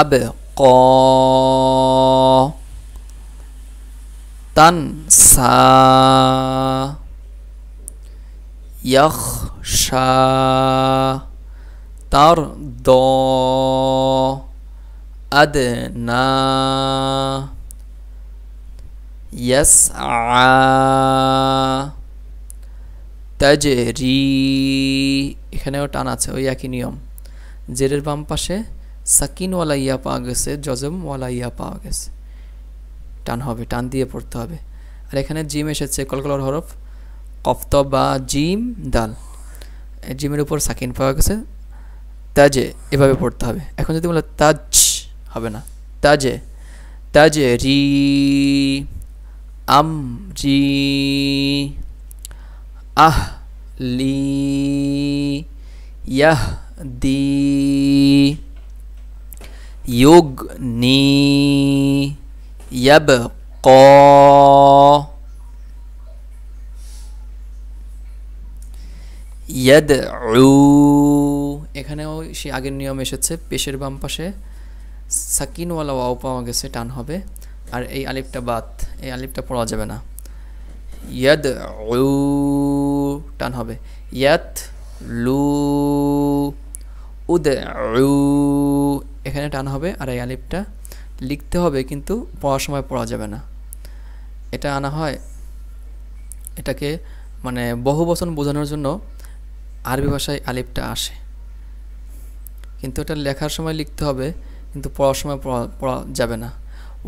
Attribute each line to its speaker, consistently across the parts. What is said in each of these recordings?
Speaker 1: أبقى تنسى يخشى ترضى أدنى يسعى তাজেরি এখানে ওটা টান আছে ওই একই নিয়ম জেরের বাম পাশে সাকিনওয়ালা ইয়া পাওয়া গেছে জজমওয়ালা ইয়া পাওয়া গেছে টান হবে টান দিয়ে পড়তে হবে আর এখানে জিম এসেছে কলকলার হরফ কফত বা জিম দাল জিমের উপর সাকিন পাওয়া গেছে তাজে এভাবে পড়তে হবে এখন যদি বলে তাজ হবে না তাজে তাজে রি আম রি আহ লি ইয়াহ দি يغني يبقى ইয়াদউ এখানেও সে আগের নিয়ম এসেছে পেশের বাম পাশে সাকিনওয়ালা ওয়াও পাওয়া গেছে টান হবে আর এই আলিপটা বাদ এই আলিপটা পড়া যাবে না ইয়াদ টান হবে ইয়াত লু উদ এখানে টানা হবে আর এই আলিফটা লিখতে হবে কিন্তু পড়ার সময় পড়া যাবে না এটা আনা হয় এটাকে মানে বহু বচন বোঝানোর জন্য আরবি ভাষায় আলিফটা আসে কিন্তু এটা লেখার সময় লিখতে হবে কিন্তু পড়ার সময় পড়া পড়া যাবে না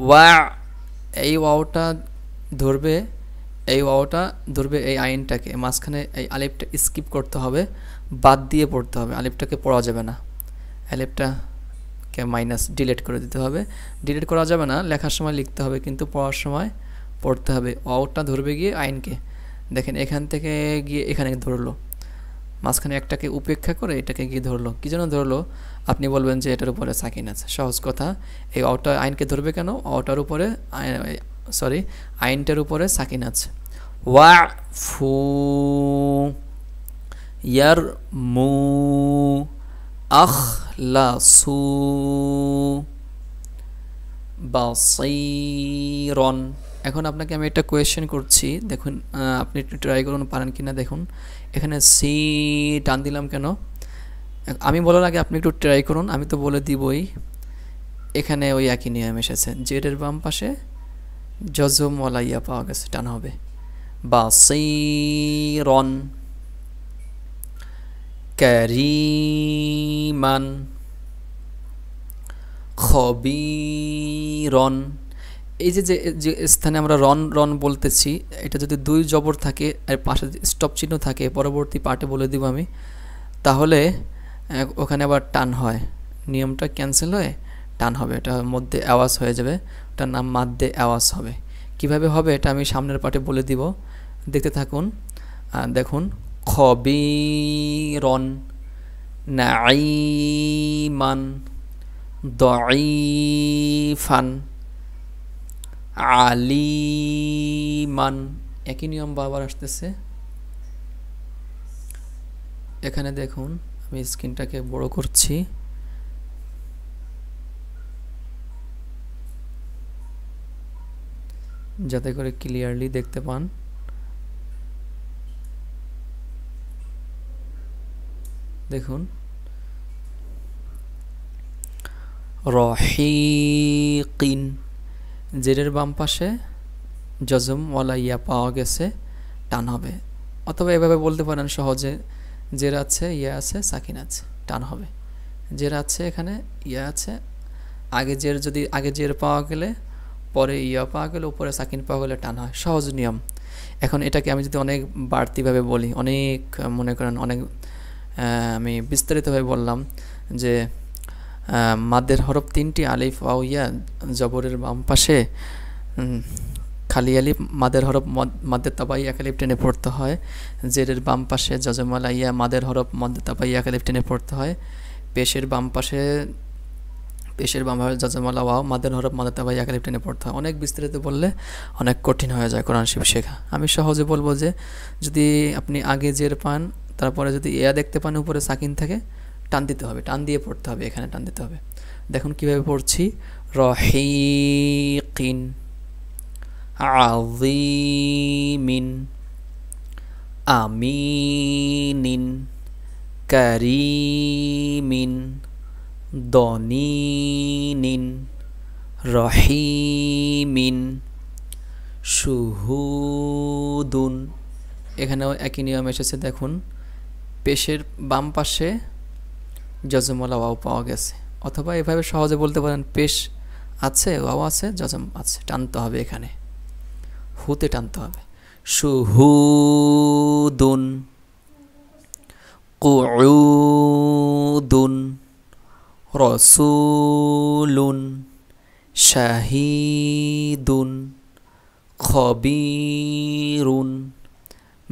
Speaker 1: ওয়া এই ওয়াওটা ধরবে এই ওয়াওটা ধরবে এই আইনটাকে মাঝখানে এই আলিফটা স্কিপ করতে হবে বাদ দিয়ে পড়তে হবে আলিফটাকে পড়া যাবে না আলিফটা কে মাইনাস ডিলেট করে দিতে হবে ডিলেট করা যাবে না লেখার সময় লিখতে হবে কিন্তু পড়ার সময় পড়তে হবে অটা ধরবে গিয়ে আইনকে দেখেন এখান থেকে গিয়ে এখানে ধরলো মাঝখানে একটাকে উপেক্ষা করে এটাকে গিয়ে ধরলো কী জন্য ধরলো আপনি বলবেন যে এটার উপরে সাকিন আছে সহজ কথা এই অটা আইনকে ধরবে কেন অটার উপরে সরি আইনটার উপরে সাকিন আছে ওয়া ফু ইয়ার মু আহ লাসু বাসাইরন এখন আপনাকে আমি একটা কোয়েশ্চেন করছি দেখুন আপনি একটু ট্রাই করুন পারেন কিনা দেখুন এখানে সি টান দিলাম কেন আমি বলার আগে আপনি একটু ট্রাই করুন আমি তো বলে দিবই এখানে ওই একই নিয়ম এসেছে জেডের বাম পাশে জজমলাইয়া পাওয়া গেছে টান হবে বা সেই রন করিমান খবিরন এই যে যে স্থানে আমরা রন রন বলতেছি এটা যদি দুই জবর থাকে আর পাশে স্টপ চিহ্ন থাকে পরবর্তী পার্টে বলে দিব আমি তাহলে ওখানে আবার টান হয় নিয়মটা ক্যান্সেল হয়ে টান হবে এটা মধ্যে আওয়াজ হয়ে যাবে ওটার নাম মাদ্যে আওয়াজ হবে কিভাবে হবে এটা আমি সামনের পাটে বলে দিব দেখতে থাকুন দেখুন খবিরন নাইমান দঈফান আলিমান একই নিয়ম বারবার আসতেছে এখানে দেখুন আমি স্ক্রিনটাকে বড় করছি যাতে করে ক্লিয়ারলি দেখতে পান দেখুন রহিকিন জেরের বাম পাশে জজম ওয়ালা ইয়া পাওয়া গেছে টান হবে অথবা এভাবে বলতে পারেন সহজে জের আছে ইয়া আছে সাকিন আছে টান হবে জের আছে এখানে ইয়া আছে আগে জের যদি আগে জের পাওয়া গেলে পরে ইয়া পাওয়া গেলে উপরে সাকিন পাওয়া গেলে টান হয় সহজ নিয়ম এখন এটাকে আমি যদি অনেক বাড়তিভাবে বলি অনেক মনে করেন অনেক আমি বিস্তারিতভাবে বললাম যে মাদের হরফ তিনটি আলিফ ইয়া জবরের বাম পাশে খালি আলিফ মাদের হরফ মাদের তাবাই এক আলিফ টেনে পড়তে হয় জেরের বাম পাশে জজমাল আইয়া মাদের হরফ মাদের তাবাই এক আলিফ টেনে পড়তে হয় পেশের বাম পাশে পেশের বাম পাশে জজমাল আওয়া মাদের হরফ মাদের তাবাই এক আলিফ টেনে পড়তে হয় অনেক বিস্তারিত বললে অনেক কঠিন হয়ে যায় কোরআন শিব শেখা আমি সহজে বলবো যে যদি আপনি আগে জের পান তারপরে যদি এয়া দেখতে পান উপরে সাকিন থাকে টান দিতে হবে টান দিয়ে পড়তে হবে এখানে টান দিতে হবে দেখুন কীভাবে পড়ছি রহিকিন আযীমিন আমিনিন করিমিন দনিনিন রহিমিন শুহুদুন এখানেও একই নিয়ম এসেছে দেখুন পেশের বাম পাশে যজমলা ওয়াও পাওয়া গেছে অথবা এভাবে সহজে বলতে পারেন পেশ আছে ওয়াও আছে যজম আছে টানতে হবে এখানে হুতে টানতে হবে সুহুদুন কুদুন রসুলুন শাহিদুন খবিরুন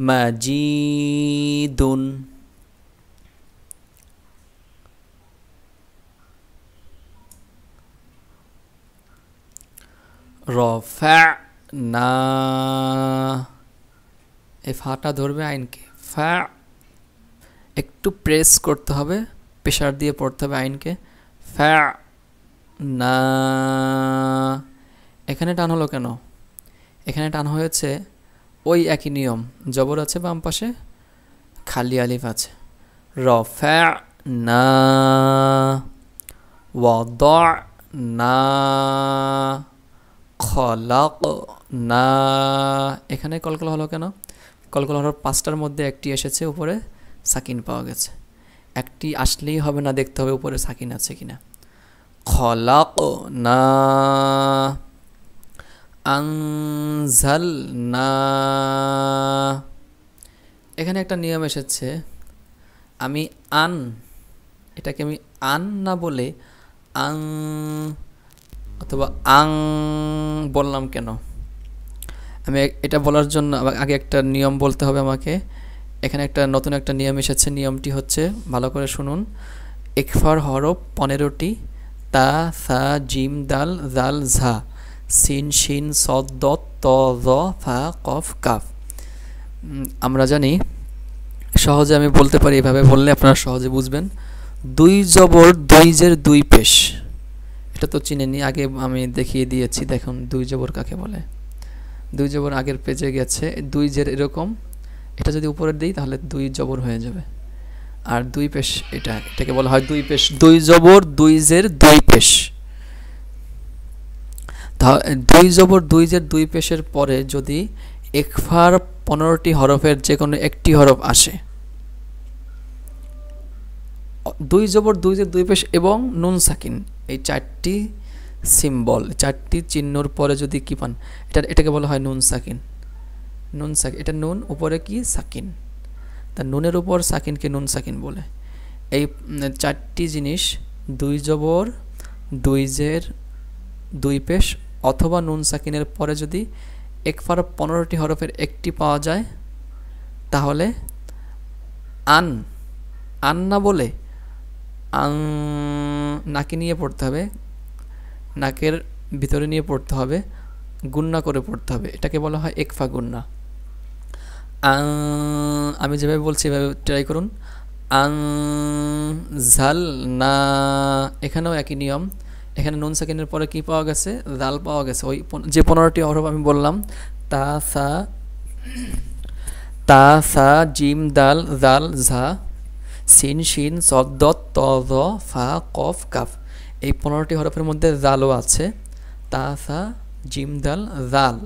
Speaker 1: মাজিদুন রফা'না এ ফাটা ধরবে আইনকে ফ্যা একটু প্রেস করতে হবে প্রেশার দিয়ে পড়তে হবে আইনকে ফ্যা না এখানে টান হলো কেন এখানে টান হয়েছে ওই একই নিয়ম জবর আছে বাম পাশে খালি আলিফ আছে রফা না ওয়াদ না খলাক না এখানে কলকলা হলো কেন কলকলা হলো পাঁচটার মধ্যে একটি এসেছে উপরে সাকিন পাওয়া গেছে একটি আসলেই হবে না দেখতে হবে উপরে সাকিন আছে কি না খলাক না আনঝাল না এখানে একটা নিয়ম এসেছে আমি আন এটাকে আমি আন না বলে আং অথবা আং বললাম কেন আমি এটা বলার জন্য আগে একটা নিয়ম বলতে হবে আমাকে এখানে একটা নতুন একটা নিয়ম এসেছে নিয়মটি হচ্ছে ভালো করে শুনুন একফার হরফ পনেরোটি তা সা জিম দাল জাল ঝা সিন শিন সদ ত ফা কফ কাফ আমরা জানি সহজে আমি বলতে পারি এভাবে বললে আপনারা সহজে বুঝবেন দুই জবর দুই জের দুই পেশ এটা তো চিনে নি আগে আমি দেখিয়ে দিয়েছি দেখুন দুই জবর কাকে বলে দুই জবর আগের পেজে গেছে দুই জের এরকম এটা যদি উপরে দিই তাহলে দুই জবর হয়ে যাবে আর দুই পেশ এটা এটাকে বলা হয় দুই পেশ দুই জবর দুই জের দুই পেশ দুই জবর দুই জের দুই পেশের পরে যদি একফার পনেরোটি হরফের যে কোনো একটি হরফ আসে দুই জবর দুই জের দুই পেশ এবং নুন সাকিন এই চারটি সিম্বল চারটি চিহ্নর পরে যদি কি পান এটা এটাকে বলা হয় নুন সাকিন নুন সাকিন এটা নুন উপরে কি সাকিন তা নুনের উপর সাকিনকে নুন সাকিন বলে এই চারটি জিনিস দুই জবর দুই জের দুই পেশ অথবা নুন সাকিনের পরে যদি একবার পনেরোটি হরফের একটি পাওয়া যায় তাহলে আন আন না বলে আন নাকে নিয়ে পড়তে হবে নাকের ভিতরে নিয়ে পড়তে হবে গুন্না করে পড়তে হবে এটাকে বলা হয় একফা গুন্না আমি যেভাবে বলছি এভাবে ট্রাই করুন আং ঝাল না এখানেও একই নিয়ম এখানে নুন সেকেন্ডের পরে কী পাওয়া গেছে জাল পাওয়া গেছে ওই যে পনেরোটি অহরফ আমি বললাম তা সা তা সা জিম দাল জাল ঝা সিন সিন সদ্দ ত ফা কফ কাফ এই পনেরোটি হরফের মধ্যে জালও আছে তা সা জিম দাল জাল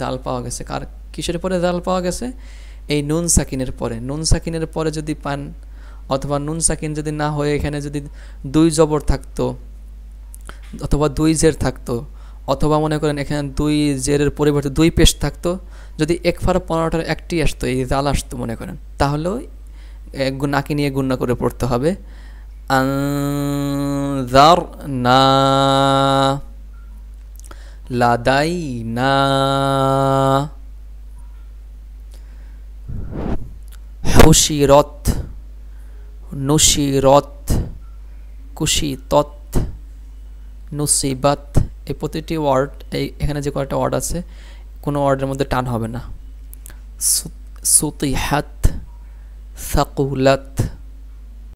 Speaker 1: জাল পাওয়া গেছে কার কিসের পরে জাল পাওয়া গেছে এই নুন সাকিনের পরে নুন সাকিনের পরে যদি পান অথবা নুন সাকিন যদি না হয়ে এখানে যদি দুই জবর থাকতো অথবা দুই জের থাকতো অথবা মনে করেন এখানে দুই জেরের পরিবর্তে দুই পেশ থাকতো যদি এক পনেরোটার একটি আসতো এই জাল আসতো মনে করেন তাহলেও নাকি নিয়ে গুন্না করে পড়তে হবে আনজার না লাদাই না রথ হুশিরত নুশিরত কুশিতত নুসিবাত এই প্রতিটি ওয়ার্ড এই এখানে যে কয়েকটা ওয়ার্ড আছে কোনো ওয়ার্ডের মধ্যে টান হবে না সুতিহাত सकूलत